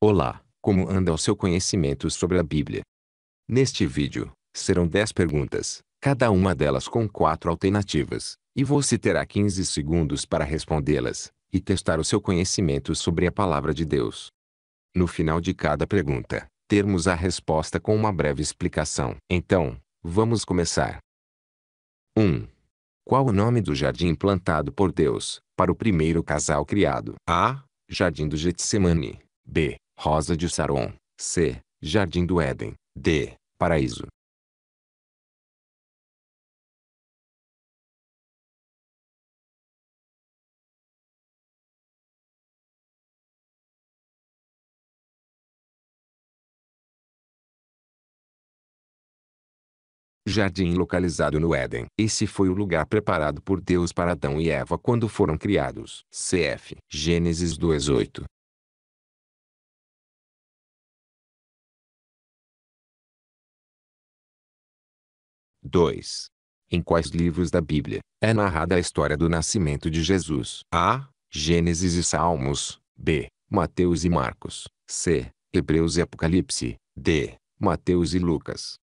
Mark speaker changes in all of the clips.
Speaker 1: Olá, como anda o seu conhecimento sobre a Bíblia? Neste vídeo, serão 10 perguntas, cada uma delas com 4 alternativas, e você terá 15 segundos para respondê-las e testar o seu conhecimento sobre a palavra de Deus. No final de cada pergunta, termos a resposta com uma breve explicação. Então, vamos começar. 1. Qual o nome do jardim plantado por Deus para o primeiro casal criado? A. Jardim do Getsemane. B.
Speaker 2: Rosa de Saron. C. Jardim do Éden. D. Paraíso. jardim localizado no Éden. Esse foi o lugar preparado por Deus para Adão e Eva quando foram criados. Cf. Gênesis 2:8. 2. Em quais livros da Bíblia é narrada a história do nascimento
Speaker 1: de Jesus? A. Gênesis e Salmos. B. Mateus e Marcos.
Speaker 2: C. Hebreus e Apocalipse. D. Mateus e Lucas.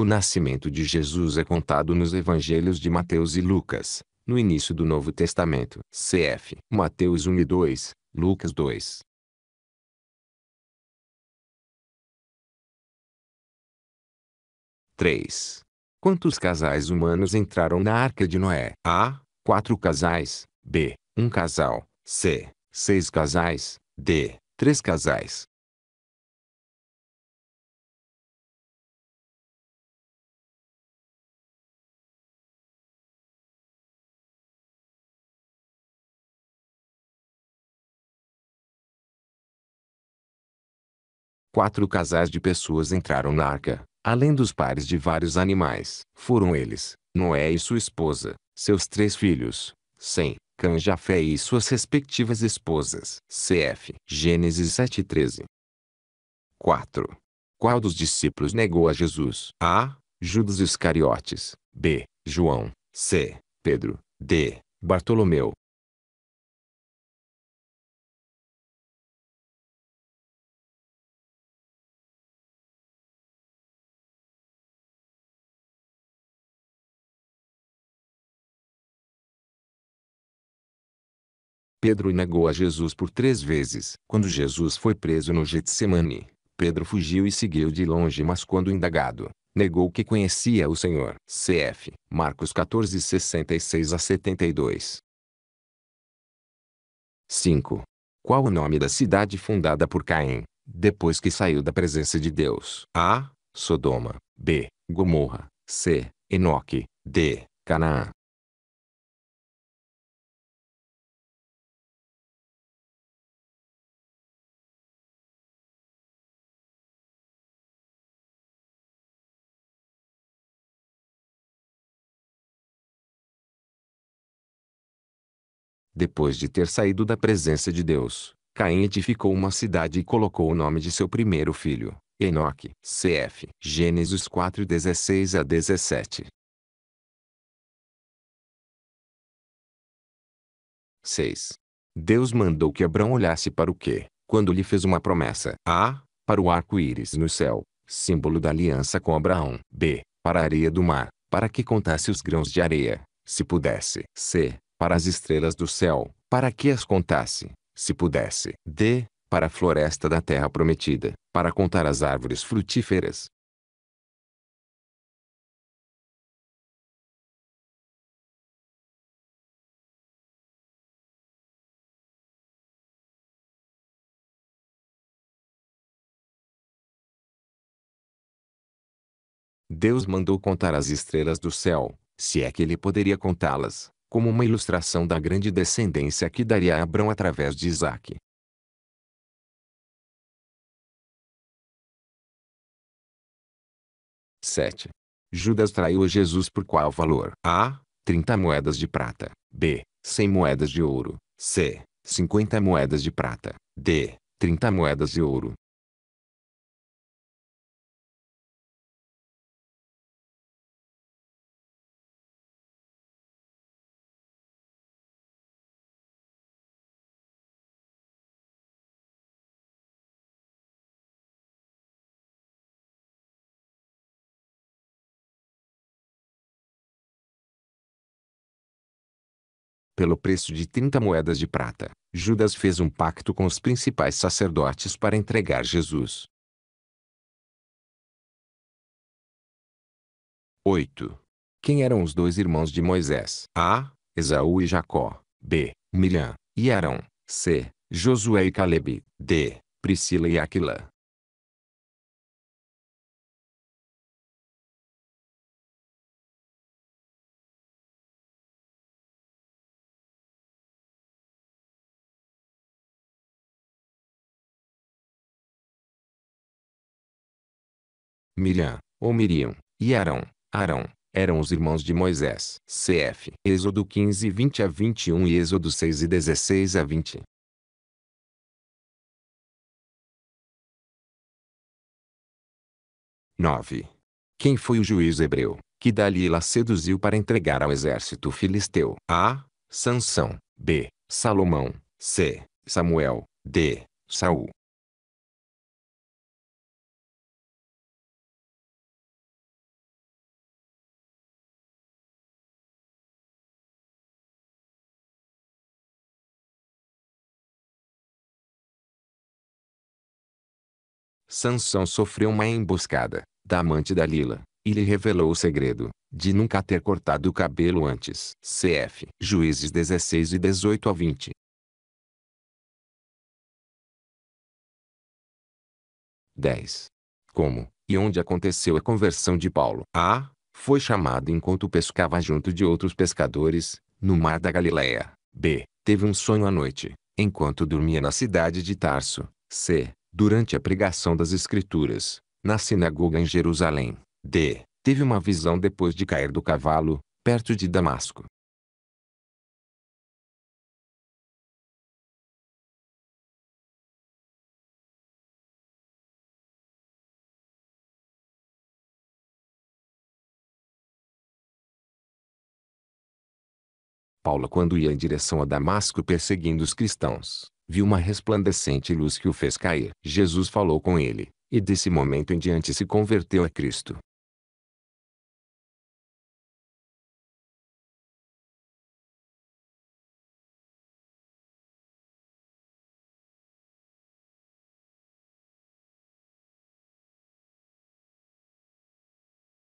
Speaker 2: O nascimento de Jesus é contado nos evangelhos de Mateus e Lucas, no início do Novo Testamento. Cf. Mateus 1 e 2, Lucas 2. Três. Quantos casais humanos entraram na Arca de Noé?
Speaker 1: A. Quatro casais. B. Um casal. C. Seis casais.
Speaker 2: D. Três casais. quatro casais de pessoas entraram na arca,
Speaker 1: além dos pares de vários animais. Foram eles, Noé e sua esposa, seus três filhos, Sem, Cã Jafé e suas respectivas esposas. Cf. Gênesis 7:13. 4. Qual dos discípulos negou
Speaker 2: a Jesus? A. Judas Iscariotes. B. João. C. Pedro. D. Bartolomeu. Pedro negou a Jesus por três vezes.
Speaker 1: Quando Jesus foi preso no Getsemane, Pedro fugiu e seguiu de longe mas quando indagado, negou que conhecia o Senhor. Cf. Marcos 14, 66 a 72. 5. Qual o nome da cidade fundada por Caim, depois que saiu da presença de Deus? A. Sodoma.
Speaker 2: B. Gomorra. C. Enoque. D. Canaã. Depois de ter saído da presença de Deus, Caim
Speaker 1: edificou uma cidade e colocou o nome de seu primeiro filho, Enoque. Cf.
Speaker 2: Gênesis 4, 16 a 17. 6. Deus mandou que Abraão olhasse para o
Speaker 1: quê quando lhe fez uma promessa: A. Para o arco-íris no céu, símbolo da aliança com Abraão. B. Para a areia do mar, para que contasse os grãos de areia, se pudesse. C para as estrelas do céu, para que as contasse, se pudesse. D.
Speaker 2: Para a floresta da terra prometida, para contar as árvores frutíferas. Deus mandou contar as estrelas do céu, se é que ele poderia contá-las, como uma ilustração da grande descendência que daria a Abrão através de Isaac. Sete. Judas traiu Jesus por qual valor? A. 30 moedas de
Speaker 1: prata. B. 100 moedas de ouro. C. 50 moedas de prata.
Speaker 2: D. 30 moedas de ouro. pelo preço de 30 moedas de prata, Judas fez um pacto com os principais sacerdotes para entregar Jesus. 8. Quem eram os dois irmãos de Moisés? A.
Speaker 1: Esaú e Jacó. B. Miriam e Arão. C. Josué e Caleb.
Speaker 2: D. Priscila e Aquila. Miriam, ou Miriam, e Arão, Arão, eram os irmãos de Moisés. Cf. Êxodo 15, 20 a 21 e Êxodo 6 e 16 a 20. Nove. Quem foi o juiz hebreu, que Dalila seduziu para entregar ao exército filisteu? A. Sansão. B. Salomão. C. Samuel. D. Saul. Sansão sofreu uma emboscada da amante
Speaker 1: da Lila e lhe revelou o segredo de nunca ter cortado o cabelo antes. CF
Speaker 2: Juízes 16 e 18 a 20. 10. Como e onde aconteceu a
Speaker 1: conversão de Paulo? A. Foi chamado enquanto pescava junto de outros pescadores, no mar da Galileia. B. Teve um sonho à noite, enquanto dormia na cidade de Tarso. C durante a pregação das Escrituras, na sinagoga em Jerusalém.
Speaker 2: D. Teve uma visão depois de cair do cavalo, perto de Damasco. Paulo quando ia em direção a Damasco perseguindo os cristãos viu uma resplandecente luz que o fez cair. Jesus falou com ele, e desse momento em diante se converteu a Cristo.